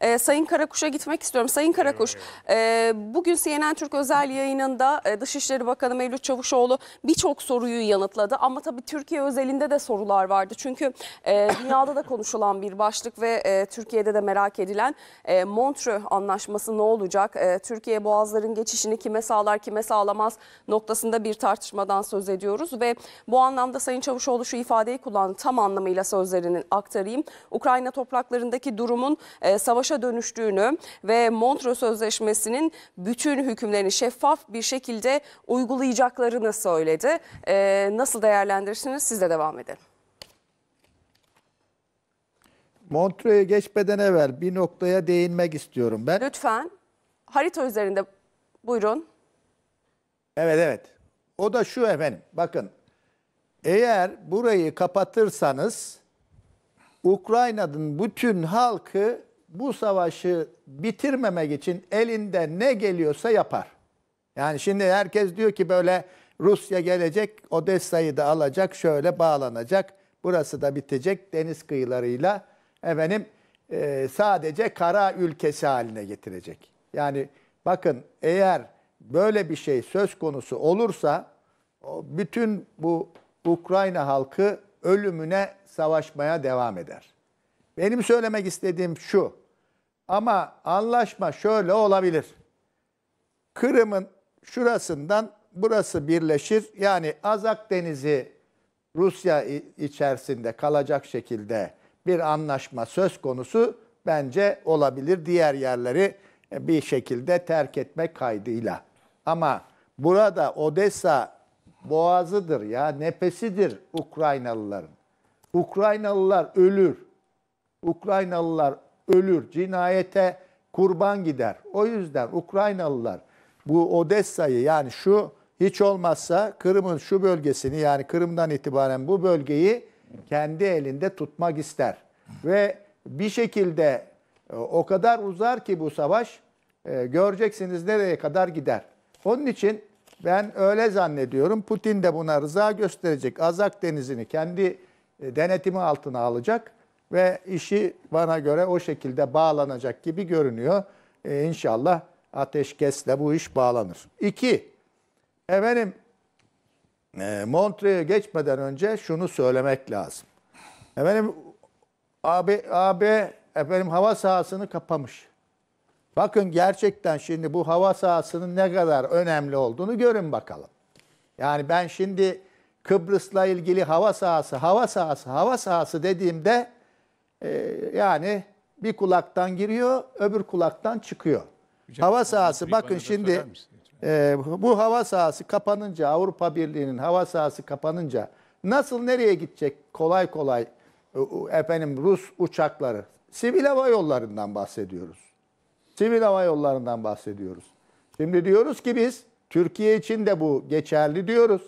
e, Sayın Karakuş'a gitmek istiyorum. Sayın Karakuş, e, bugün CNN Türk özel yayınında e, Dışişleri Bakanı Mevlüt Çavuşoğlu birçok soruyu yanıtladı. Ama tabii Türkiye özelinde de sorular vardı. Çünkü e, dünyada da konuşulan bir başlık ve e, Türkiye'de de merak edilen e, Montreux Anlaşması ne olacak? E, Türkiye boğazların geçişini kime sağlar, kime sağlamaz noktasında bir tartışmadan söz ediyoruz. Ve bu anlamda Sayın Çavuşoğlu şu ifadeyi kullandı. Tam anlamıyla sözlerini aktarayım. Ukrayna topraklarındaki durumun e, savaş savaşa dönüştüğünü ve Montre Sözleşmesi'nin bütün hükümlerini şeffaf bir şekilde uygulayacaklarını söyledi. E, nasıl değerlendirirsiniz? Sizle devam edelim. Montreux'e geçmeden evvel bir noktaya değinmek istiyorum ben. Lütfen. Harita üzerinde buyurun. Evet evet. O da şu efendim. Bakın. Eğer burayı kapatırsanız Ukrayna'nın bütün halkı bu savaşı bitirmemek için elinde ne geliyorsa yapar. Yani şimdi herkes diyor ki böyle Rusya gelecek, Odessa'yı da alacak, şöyle bağlanacak. Burası da bitecek deniz kıyılarıyla efendim e, sadece kara ülkesi haline getirecek. Yani bakın eğer böyle bir şey söz konusu olursa bütün bu Ukrayna halkı ölümüne savaşmaya devam eder. Benim söylemek istediğim şu. Ama anlaşma şöyle olabilir. Kırım'ın şurasından burası birleşir. Yani Azak Denizi Rusya içerisinde kalacak şekilde bir anlaşma söz konusu bence olabilir. Diğer yerleri e, bir şekilde terk etme kaydıyla. Ama burada Odessa boğazıdır ya, nefesidir Ukraynalıların. Ukraynalılar ölür. Ukraynalılar ölür, cinayete kurban gider. O yüzden Ukraynalılar bu Odessa'yı yani şu hiç olmazsa Kırım'ın şu bölgesini yani Kırım'dan itibaren bu bölgeyi kendi elinde tutmak ister. Ve bir şekilde e, o kadar uzar ki bu savaş e, göreceksiniz nereye kadar gider. Onun için ben öyle zannediyorum Putin de buna rıza gösterecek. Azak denizini kendi e, denetimi altına alacak ve işi bana göre o şekilde bağlanacak gibi görünüyor. Ee, inşallah ateşkesle bu iş bağlanır. İki, efendim e, Montre'ye geçmeden önce şunu söylemek lazım. Efendim AB, AB efendim hava sahasını kapamış. Bakın gerçekten şimdi bu hava sahasının ne kadar önemli olduğunu görün bakalım. Yani ben şimdi Kıbrıs'la ilgili hava sahası, hava sahası, hava sahası dediğimde ee, yani bir kulaktan giriyor, öbür kulaktan çıkıyor. Hocam, hava sahası şey bakın şimdi e, bu hava sahası kapanınca Avrupa Birliği'nin hava sahası kapanınca nasıl nereye gidecek kolay kolay e, efendim Rus uçakları? Sivil hava yollarından bahsediyoruz. Sivil hava yollarından bahsediyoruz. Şimdi diyoruz ki biz Türkiye için de bu geçerli diyoruz.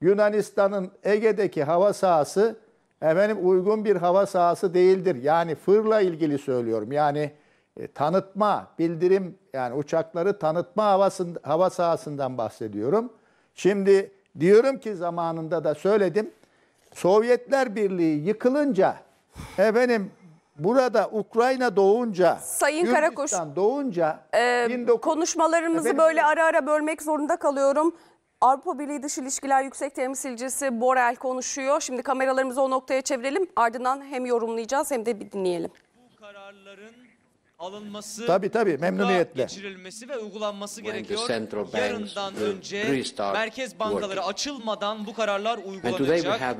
Yunanistan'ın Ege'deki hava sahası efendim uygun bir hava sahası değildir. Yani fırla ilgili söylüyorum. Yani e, tanıtma, bildirim yani uçakları tanıtma havasında, hava sahasından bahsediyorum. Şimdi diyorum ki zamanında da söyledim. Sovyetler Birliği yıkılınca efendim burada Ukrayna doğunca Sayın Gürcistan Karakoş doğunca e, 19... konuşmalarımızı efendim, böyle ara ara bölmek zorunda kalıyorum. Avrupa Birliği Dış İlişkiler Yüksek Temsilcisi Borel konuşuyor. Şimdi kameralarımızı o noktaya çevirelim. Ardından hem yorumlayacağız hem de bir dinleyelim. Bu kararların alınması, tabii, tabii, memnuniyetle. geçirilmesi ve uygulanması gerekiyor. Yarından önce merkez bankaları working. açılmadan bu kararlar uygulanacak.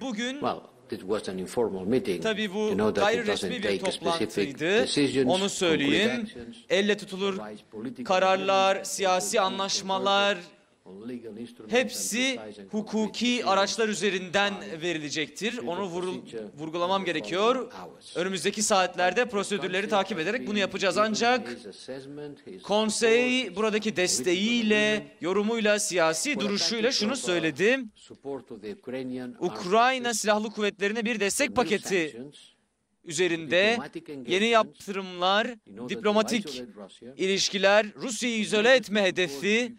Bugün well, It was an informal meeting. Tabii bu you know gayri resmi bir toplantıydı. Onu söyleyeyim. Elle tutulur kararlar, siyasi anlaşmalar, Hepsi hukuki araçlar üzerinden verilecektir. Onu vurgulamam gerekiyor. Önümüzdeki saatlerde prosedürleri takip ederek bunu yapacağız. Ancak konsey buradaki desteğiyle, yorumuyla, siyasi duruşuyla şunu söyledi. Ukrayna Silahlı Kuvvetleri'ne bir destek paketi üzerinde yeni yaptırımlar, diplomatik ilişkiler, Rusya'yı izole etme hedefi,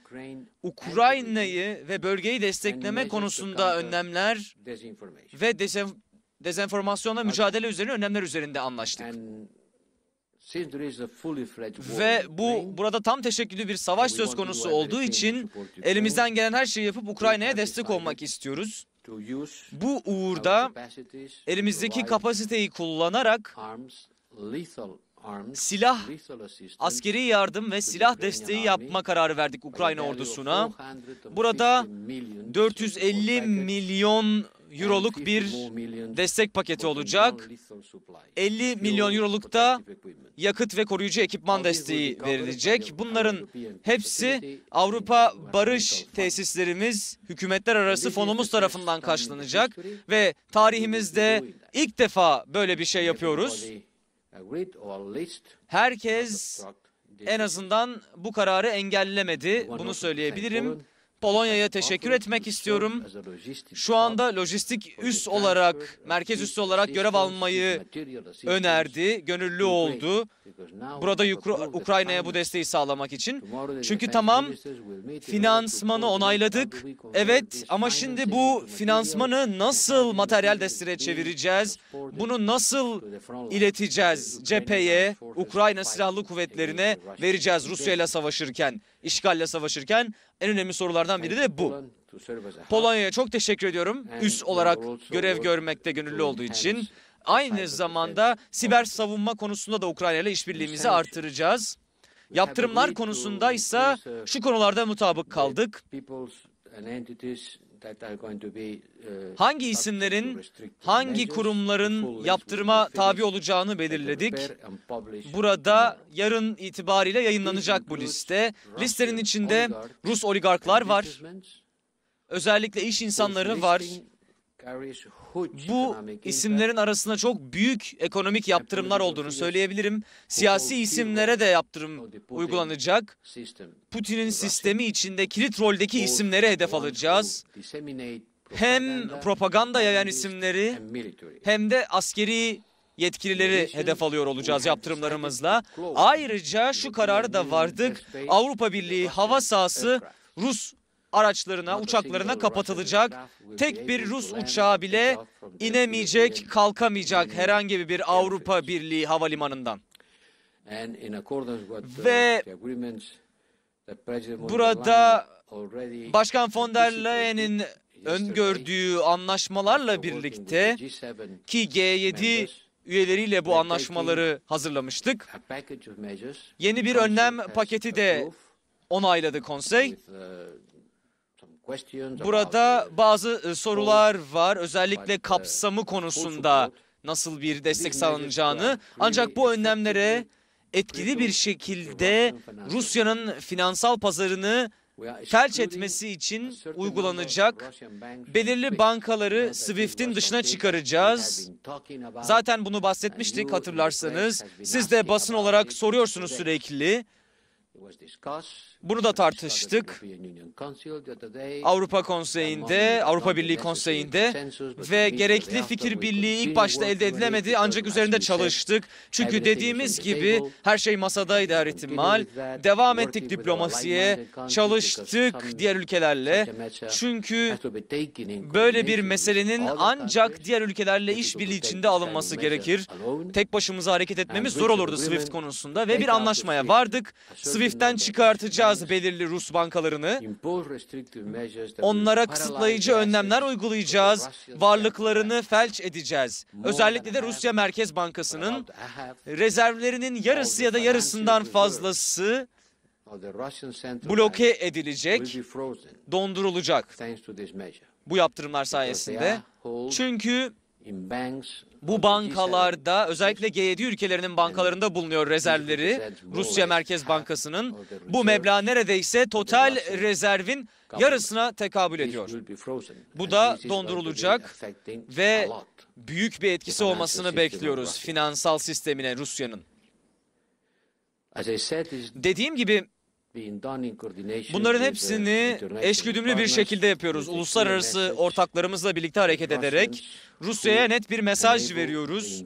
Ukrayna'yı ve bölgeyi destekleme konusunda önlemler ve desen, mücadele üzerine önlemler üzerinde anlaştık. Ve bu burada tam teşekküllü bir savaş söz konusu olduğu için elimizden gelen her şeyi yapıp Ukrayna'ya destek olmak istiyoruz. Bu uğurda elimizdeki kapasiteyi kullanarak silah, askeri yardım ve silah desteği yapma kararı verdik Ukrayna ordusuna. Burada 450 milyon euroluk bir destek paketi olacak. 50 milyon euroluk da yakıt ve koruyucu ekipman desteği verilecek. Bunların hepsi Avrupa Barış Tesislerimiz hükümetler arası fonumuz tarafından karşılanacak ve tarihimizde ilk defa böyle bir şey yapıyoruz. Herkes en azından bu kararı engellemedi. Bunu söyleyebilirim. Polonya'ya teşekkür etmek istiyorum. Şu anda lojistik üst olarak, merkez üssü olarak görev almayı önerdi, gönüllü oldu. Burada Ukrayna'ya bu desteği sağlamak için. Çünkü tamam, finansmanı onayladık. Evet ama şimdi bu finansmanı nasıl materyal desteğe çevireceğiz? Bunu nasıl ileteceğiz cepheye, Ukrayna Silahlı Kuvvetleri'ne vereceğiz Rusya ile savaşırken? işgalle savaşırken en önemli sorulardan biri de bu. Polonya'ya çok teşekkür ediyorum. Üst olarak görev görmekte gönüllü olduğu için. Aynı zamanda siber savunma konusunda da Ukrayna ile işbirliğimizi artıracağız. Yaptırımlar konusunda ise şu konularda mutabık kaldık hangi isimlerin, hangi kurumların yaptırma tabi olacağını belirledik. Burada yarın itibariyle yayınlanacak bu liste. Listenin içinde Rus oligarklar var, özellikle iş insanları var, bu isimlerin arasında çok büyük ekonomik yaptırımlar olduğunu söyleyebilirim. Siyasi isimlere de yaptırım uygulanacak. Putin'in sistemi içinde kilit roldeki isimlere hedef alacağız. Hem propaganda yayan isimleri hem de askeri yetkilileri hedef alıyor olacağız yaptırımlarımızla. Ayrıca şu kararı da vardık. Avrupa Birliği hava sahası Rus araçlarına, uçaklarına kapatılacak. Tek bir Rus uçağı bile inemeyecek, kalkamayacak herhangi bir Avrupa Birliği havalimanından. Ve burada Başkan von der Leyen'in öngördüğü anlaşmalarla birlikte ki G7 üyeleriyle bu anlaşmaları hazırlamıştık. Yeni bir önlem paketi de onayladı konsey. Uh, Burada bazı e, sorular var özellikle kapsamı konusunda nasıl bir destek sağlanacağını ancak bu önlemlere etkili bir şekilde Rusya'nın finansal pazarını felç etmesi için uygulanacak belirli bankaları SWIFT'in dışına çıkaracağız. Zaten bunu bahsetmiştik hatırlarsanız. Siz de basın olarak soruyorsunuz sürekli. Bunu da tartıştık. Avrupa Konseyi'nde, Avrupa Birliği Konseyi'nde ve gerekli fikir birliği ilk başta elde edilemedi ancak üzerinde çalıştık. Çünkü dediğimiz gibi her şey masadaydı her ihtimal. Devam ettik diplomasiye, çalıştık diğer ülkelerle. Çünkü böyle bir meselenin ancak diğer ülkelerle işbirliği içinde alınması gerekir. Tek başımıza hareket etmemiz zor olurdu SWIFT konusunda ve bir anlaşmaya vardık. SWIFT SWIFT'ten çıkartacağız belirli Rus bankalarını. Onlara kısıtlayıcı önlemler uygulayacağız. Varlıklarını felç edeceğiz. Özellikle de Rusya Merkez Bankası'nın rezervlerinin yarısı ya da yarısından fazlası bloke edilecek, dondurulacak bu yaptırımlar sayesinde. Çünkü bu bankalarda özellikle G7 ülkelerinin bankalarında bulunuyor rezervleri. Rusya Merkez Bankası'nın bu meblağ neredeyse total rezervin yarısına tekabül ediyor. Bu da dondurulacak ve büyük bir etkisi olmasını bekliyoruz finansal sistemine Rusya'nın. Dediğim gibi Bunların hepsini eşgüdümlü bir şekilde yapıyoruz. Uluslararası ortaklarımızla birlikte hareket ederek Rusya'ya net bir mesaj veriyoruz.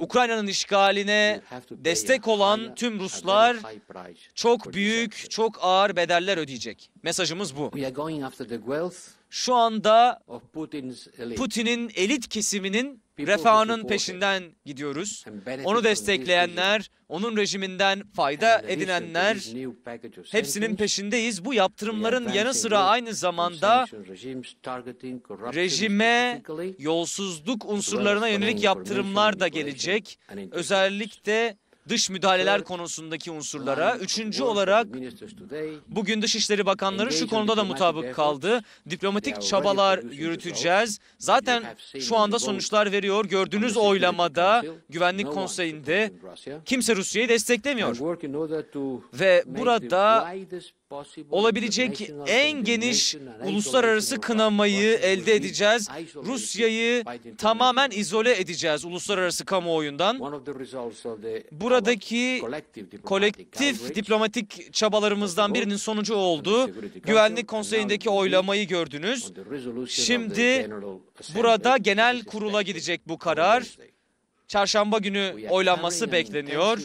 Ukrayna'nın işgaline destek olan tüm Ruslar çok büyük, çok ağır bedeller ödeyecek. Mesajımız bu şu anda Putin'in elit kesiminin refahının peşinden gidiyoruz. Onu destekleyenler, onun rejiminden fayda edinenler hepsinin peşindeyiz. Bu yaptırımların yanı sıra aynı zamanda rejime yolsuzluk unsurlarına yönelik yaptırımlar da gelecek. Özellikle dış müdahaleler konusundaki unsurlara. Üçüncü olarak bugün Dışişleri Bakanları şu konuda da mutabık kaldı. Diplomatik çabalar yürüteceğiz. Zaten şu anda sonuçlar veriyor. Gördüğünüz oylamada Güvenlik Konseyi'nde kimse Rusya'yı desteklemiyor. Ve burada olabilecek en geniş uluslararası kınamayı elde edeceğiz. Rusya'yı tamamen izole edeceğiz uluslararası kamuoyundan. Buradaki kolektif diplomatik çabalarımızdan birinin sonucu oldu. Güvenlik Konseyi'ndeki oylamayı gördünüz. Şimdi burada genel kurula gidecek bu karar çarşamba günü oylanması bekleniyor.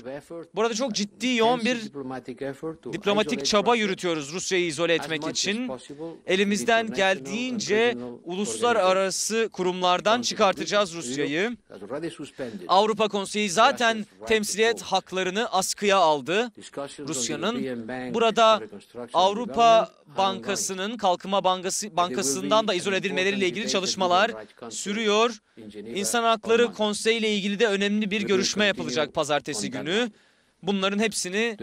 Burada çok ciddi yoğun bir diplomatik çaba yürütüyoruz Rusya'yı izole etmek için. Elimizden geldiğince uluslararası kurumlardan çıkartacağız Rusya'yı. Avrupa Konseyi zaten temsiliyet haklarını askıya aldı Rusya'nın. Burada Avrupa Bankası'nın Kalkınma Bankası Bankası'ndan da izole edilmeleriyle ilgili çalışmalar sürüyor. İnsan Hakları Konseyi ile ilgili ilgili de önemli bir görüşme yapılacak pazartesi günü. Bunların hepsini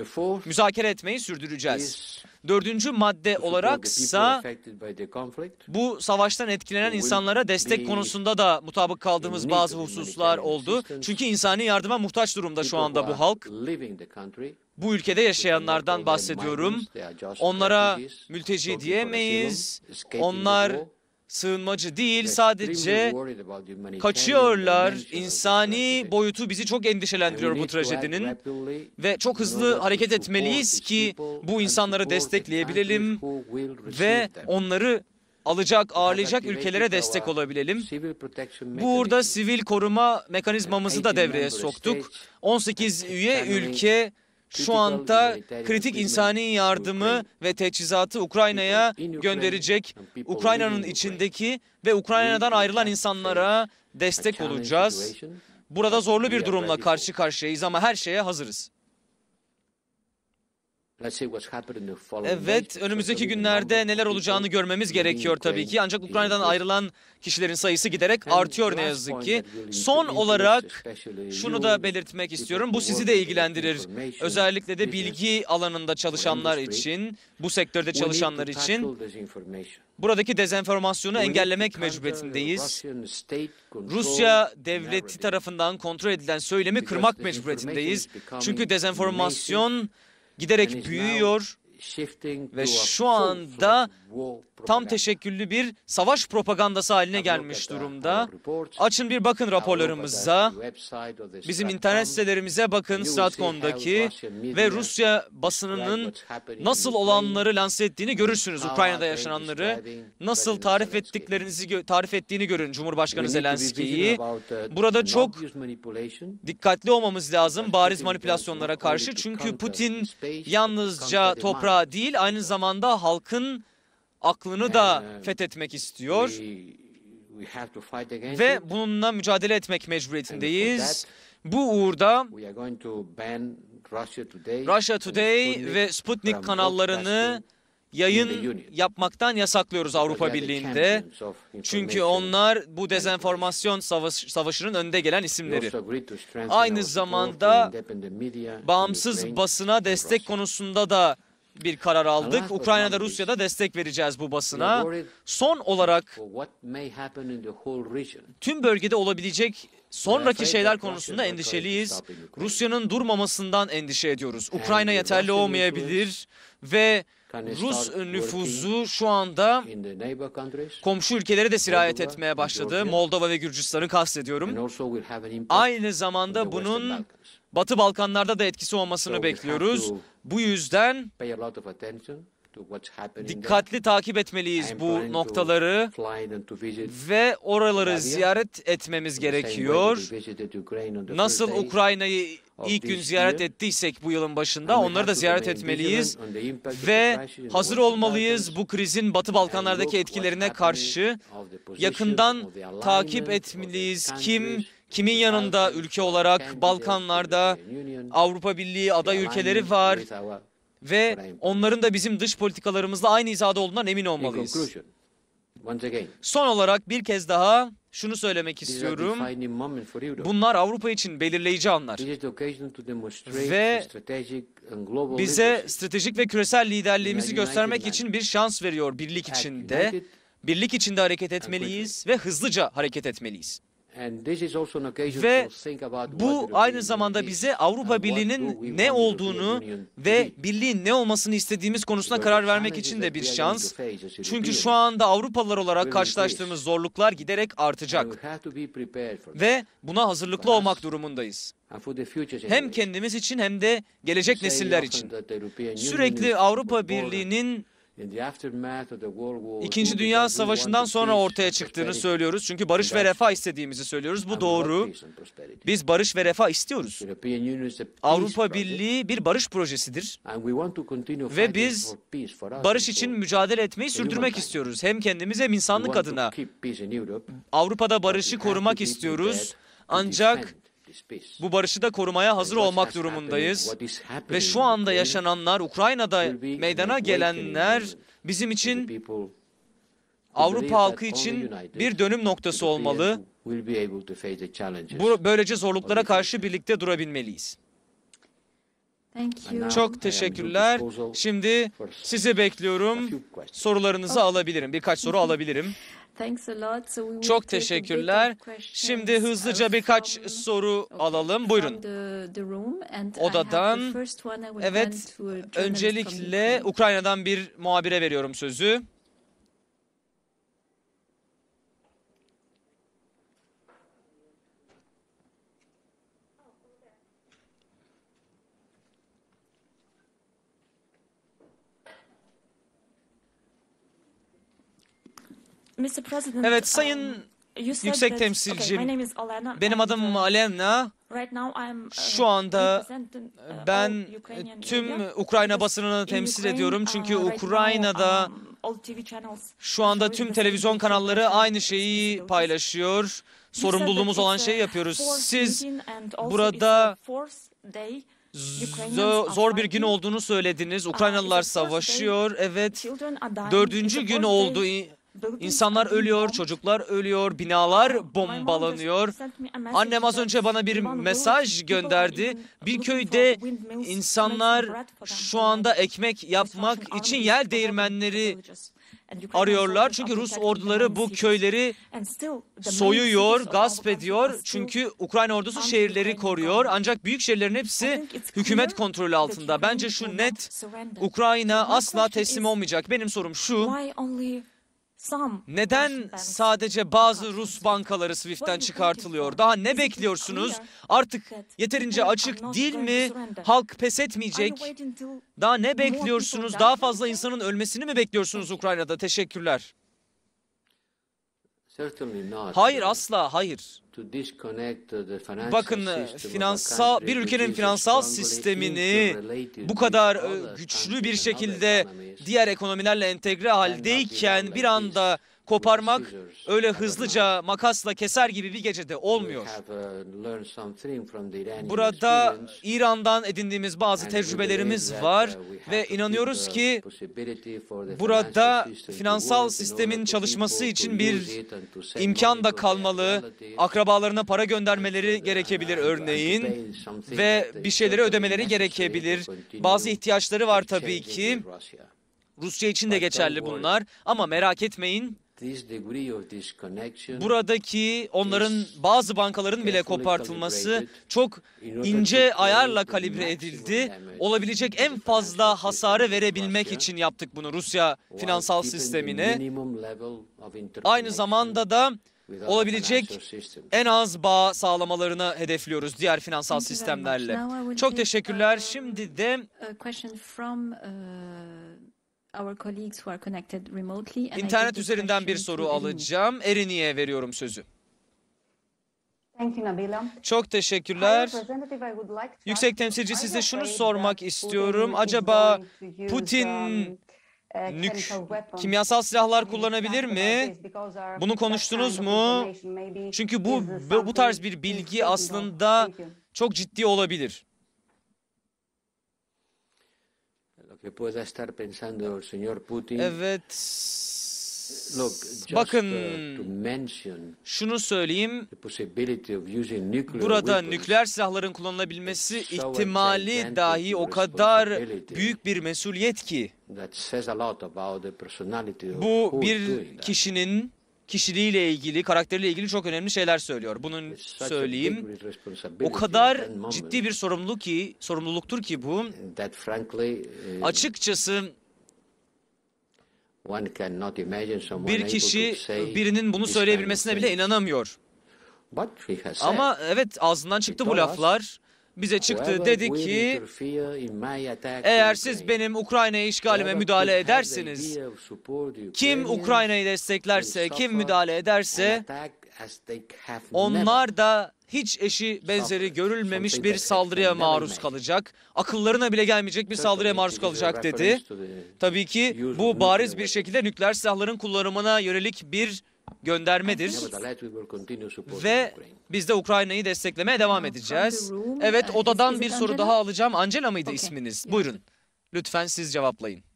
müzakere etmeyi sürdüreceğiz. Dördüncü madde olaraksa bu savaştan etkilenen insanlara destek konusunda da mutabık kaldığımız bazı hususlar oldu. Çünkü insani yardıma muhtaç durumda şu anda bu halk. Bu ülkede yaşayanlardan bahsediyorum. Onlara mülteci diyemeyiz. Onlar sığınmacı değil sadece kaçıyorlar. İnsani boyutu bizi çok endişelendiriyor bu trajedinin ve çok hızlı hareket etmeliyiz ki bu insanları destekleyebilelim ve onları alacak, ağırlayacak ülkelere destek olabilelim. Burada sivil koruma mekanizmamızı da devreye soktuk. 18 üye ülke şu anda kritik insani yardımı ve teçhizatı Ukrayna'ya gönderecek. Ukrayna'nın içindeki ve Ukrayna'dan ayrılan insanlara destek olacağız. Burada zorlu bir durumla karşı karşıyayız ama her şeye hazırız. Evet, önümüzdeki günlerde neler olacağını görmemiz gerekiyor tabii ki. Ancak Ukrayna'dan ayrılan kişilerin sayısı giderek artıyor ne yazık ki. Son olarak şunu da belirtmek istiyorum. Bu sizi de ilgilendirir. Özellikle de bilgi alanında çalışanlar için, bu sektörde çalışanlar için. Buradaki dezenformasyonu engellemek mecburiyetindeyiz. Rusya devleti tarafından kontrol edilen söylemi kırmak mecburiyetindeyiz. Çünkü dezenformasyon giderek büyüyor ve şu anda tam teşekküllü bir savaş propagandası haline gelmiş durumda. Açın bir bakın raporlarımıza, bizim internet sitelerimize bakın Stratcom'daki ve Rusya basınının nasıl olanları lanse ettiğini görürsünüz. Ukrayna'da yaşananları nasıl tarif ettiklerinizi tarif ettiğini görün Cumhurbaşkanı Zelenski'yi. Uh, Burada çok dikkatli olmamız lazım bariz manipülasyonlara karşı çünkü Putin yalnızca toprağa değil aynı zamanda halkın aklını da uh, fethetmek istiyor. Ve bununla mücadele etmek mecburiyetindeyiz. Bu uğurda Russia Today ve Sputnik kanallarını yayın yapmaktan yasaklıyoruz Avrupa Birliği'nde. Çünkü onlar bu dezenformasyon savaş, savaşının önde gelen isimleri. Aynı zamanda bağımsız basına destek konusunda da bir karar aldık. Ukrayna'da Rusya'da destek vereceğiz bu basına. Son olarak tüm bölgede olabilecek sonraki şeyler konusunda endişeliyiz. Rusya'nın durmamasından endişe ediyoruz. Ukrayna yeterli olmayabilir ve Rus nüfuzu şu anda komşu ülkelere de sirayet etmeye başladı. Moldova ve Gürcistan'ı kastediyorum. Aynı zamanda bunun Batı Balkanlarda da etkisi olmasını bekliyoruz. Bu yüzden dikkatli takip etmeliyiz bu noktaları ve oraları ziyaret etmemiz gerekiyor. Nasıl Ukrayna'yı ilk gün ziyaret ettiysek bu yılın başında onları da ziyaret etmeliyiz ve hazır olmalıyız bu krizin Batı Balkanlardaki etkilerine karşı yakından takip etmeliyiz. Kim Kimin yanında ülke olarak Balkanlarda Avrupa Birliği aday ülkeleri var ve onların da bizim dış politikalarımızla aynı hizada olduğundan emin olmalıyız. Son olarak bir kez daha şunu söylemek istiyorum. Bunlar Avrupa için belirleyici anlar. Ve bize stratejik ve küresel liderliğimizi göstermek için bir şans veriyor birlik içinde. Birlik içinde hareket etmeliyiz ve hızlıca hareket etmeliyiz. Ve bu aynı zamanda bize Avrupa Birliği'nin ne olduğunu ve birliğin ne olmasını istediğimiz konusuna karar vermek için de bir şans. Çünkü şu anda Avrupalılar olarak karşılaştığımız zorluklar giderek artacak. Ve buna hazırlıklı olmak durumundayız. Hem kendimiz için hem de gelecek nesiller için. Sürekli Avrupa Birliği'nin İkinci Dünya Savaşı'ndan sonra ortaya çıktığını söylüyoruz. Çünkü barış ve refah istediğimizi söylüyoruz. Bu doğru. Biz barış ve refah istiyoruz. Avrupa Birliği bir barış projesidir. Ve biz barış için mücadele etmeyi sürdürmek istiyoruz. Hem kendimize hem insanlık adına. Avrupa'da barışı korumak istiyoruz. Ancak bu barışı da korumaya hazır olmak durumundayız. Ve şu anda yaşananlar, Ukrayna'da meydana gelenler bizim için Avrupa halkı için bir dönüm noktası olmalı. böylece zorluklara karşı birlikte durabilmeliyiz. Çok teşekkürler. Şimdi sizi bekliyorum. Sorularınızı oh. alabilirim. Birkaç soru alabilirim. Çok teşekkürler. Şimdi hızlıca birkaç soru alalım. Buyurun. Odadan. Evet, öncelikle Ukrayna'dan bir muhabire veriyorum sözü. Mr. Evet um, sayın um, yüksek that- temsilcim, Okay, my benim adım um, Alena. Right now I'm, uh, Şu anda uh, ben uh, Ukrainian media. tüm Ukrayna basınını temsil Ukraine, uh, ediyorum. Çünkü uh, right Ukrayna'da um, şu anda tüm televizyon kanalları aynı şeyi paylaşıyor. Sorumluluğumuz olan şeyi yapıyoruz. Siz burada zor bir gün olduğunu söylediniz. Ah, Ukraynalılar savaşıyor. Evet. Dördüncü gün oldu. İnsanlar ölüyor, çocuklar ölüyor, binalar bombalanıyor. Annem az önce bana bir mesaj gönderdi. Bir köyde insanlar şu anda ekmek yapmak için yel değirmenleri arıyorlar. Çünkü Rus orduları bu köyleri soyuyor, gasp ediyor. Çünkü Ukrayna ordusu şehirleri koruyor. Ancak büyük şehirlerin hepsi hükümet kontrolü altında. Bence şu net, Ukrayna asla teslim olmayacak. Benim sorum şu, neden sadece bazı Rus bankaları SWIFT'ten çıkartılıyor? Daha ne bekliyorsunuz? Artık yeterince açık değil mi? Halk pes etmeyecek. Daha ne bekliyorsunuz? Daha fazla insanın ölmesini mi bekliyorsunuz Ukrayna'da? Teşekkürler. Hayır asla hayır. Bakın finansal bir ülkenin finansal sistemini bu kadar e, güçlü bir şekilde diğer ekonomilerle entegre haldeyken bir anda koparmak öyle hızlıca makasla keser gibi bir gecede olmuyor. Uh, burada İran'dan edindiğimiz bazı tecrübelerimiz uh, var ve inanıyoruz uh, ki burada finansal sistemin çalışması için bir imkan da kalmalı. Akrabalarına para göndermeleri gerekebilir örneğin ve bir şeyleri ödemeleri gerekebilir. Bazı ihtiyaçları var tabii ki. Rusya için de geçerli bunlar ama merak etmeyin Buradaki onların bazı bankaların bile kopartılması çok ince ayarla kalibre edildi. Olabilecek en fazla hasarı verebilmek için yaptık bunu Rusya finansal sistemine. Aynı zamanda da olabilecek en az bağ sağlamalarını hedefliyoruz diğer finansal sistemlerle. Çok teşekkürler. Um, Şimdi de İnternet üzerinden bir soru alacağım. Erini'ye veriyorum sözü. Çok teşekkürler. Yüksek temsilci size şunu sormak istiyorum. Acaba Putin um, uh, nük kimyasal silahlar kullanabilir mi? Bunu konuştunuz mu? Çünkü bu bu tarz bir bilgi aslında çok ciddi olabilir. Evet. Bakın şunu söyleyeyim. Burada nükleer silahların kullanılabilmesi ihtimali dahi o kadar büyük bir mesuliyet ki. Bu bir kişinin kişiliğiyle ilgili, karakteriyle ilgili çok önemli şeyler söylüyor. Bunun söyleyeyim o kadar ciddi bir sorumluluk ki, sorumluluktur ki bu. Uh, Açıkçası bir kişi birinin bunu söyleyebilmesine bile inanamıyor. Ama evet ağzından çıktı bu laflar bize çıktı dedi ki eğer siz benim Ukrayna işgalime müdahale ederseniz kim Ukrayna'yı desteklerse kim müdahale ederse onlar da hiç eşi benzeri görülmemiş bir saldırıya maruz kalacak. Akıllarına bile gelmeyecek bir saldırıya maruz kalacak dedi. Tabii ki bu bariz bir şekilde nükleer silahların kullanımına yönelik bir göndermedir ve biz de Ukrayna'yı desteklemeye devam edeceğiz. Evet odadan bir soru daha alacağım. Angela mıydı isminiz? Buyurun. Lütfen siz cevaplayın.